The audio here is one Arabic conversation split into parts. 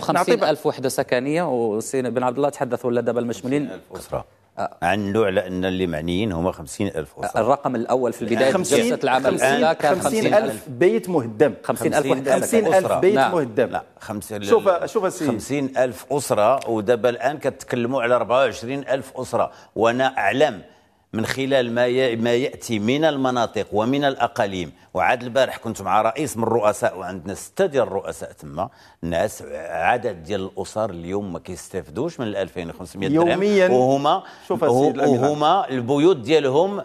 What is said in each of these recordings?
50 ألف وحدة سكنية وسين بن عبد الله تحدث ولا دابا المشمولين ألف أسرة عنده آه. على ان اللي معنيين هما 50 ألف اسره آه، الرقم الاول في يعني البدايه في جلسه العمل الاولى كان ألف بيت مهدم 50 ألف, 50000 بيت لا. نعم. مهدم لا 50 شوف شوف 50 ألف اسره ودابا الان كتكلموا على 24 ألف اسره وانا اعلم من خلال ما ما ياتي من المناطق ومن الاقاليم وعاد البارح كنت مع رئيس من الرؤساء وعندنا سته ديال الرؤساء تما الناس عدد ديال الاسر اليوم ما كيستافدوش من 2500 درهم يوميا وهما شوف وهما البيوت ديالهم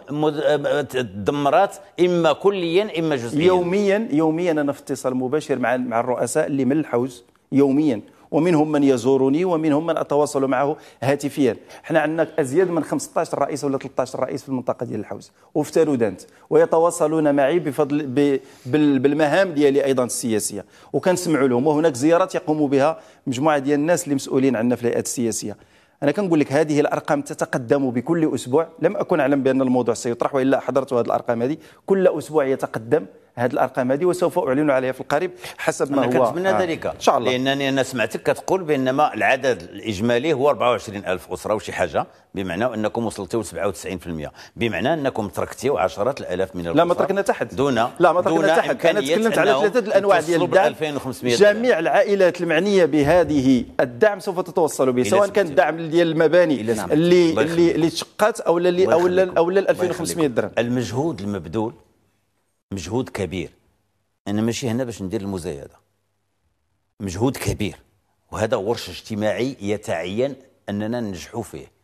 تدمرات اما كليا اما جزئيا يوميا يوميا انا في اتصال مباشر مع مع الرؤساء اللي من الحوز يوميا ومنهم من يزورني ومنهم من اتواصل معه هاتفيا حنا عندنا ازيد من 15 رئيس ولا 13 رئيس في المنطقه ديال الحوز وفي دانت ويتواصلون معي بفضل بالمهام ديالي ايضا السياسيه وكنسمعوا لهم وهناك زيارات يقوم بها مجموعه ديال الناس اللي مسؤولين عندنا في الهيئات السياسيه انا كنقول لك هذه الارقام تتقدم بكل اسبوع لم اكن اعلم بان الموضوع سيطرح والا حضرت هذه الارقام هذه كل اسبوع يتقدم هذه الارقام هذه وسوف اعلن عليها في القريب حسب ما أنا هو كنتمنى آه. ذلك ان شاء الله لانني انا سمعتك كتقول بانما العدد الاجمالي هو 24000 اسره وشي حاجه بمعنى انكم وصلتوا 97% بمعنى انكم عشرات الالاف من الاسره لا ما تركنا تحت دون لا ما تركنا تحت انا تكلمت على ثلاثه الانواع ديال الدعم جميع العائلات المعنيه بهذه الدعم سوف تتوصل به سواء كان الدعم ديال المباني اللي اللي اللي تشقات او لا او اللي 2500 درهم المجهود المبذول مجهود كبير انا ماشي هنا باش ندير المزايده مجهود كبير وهذا ورش اجتماعي يتعين اننا ننجحوا فيه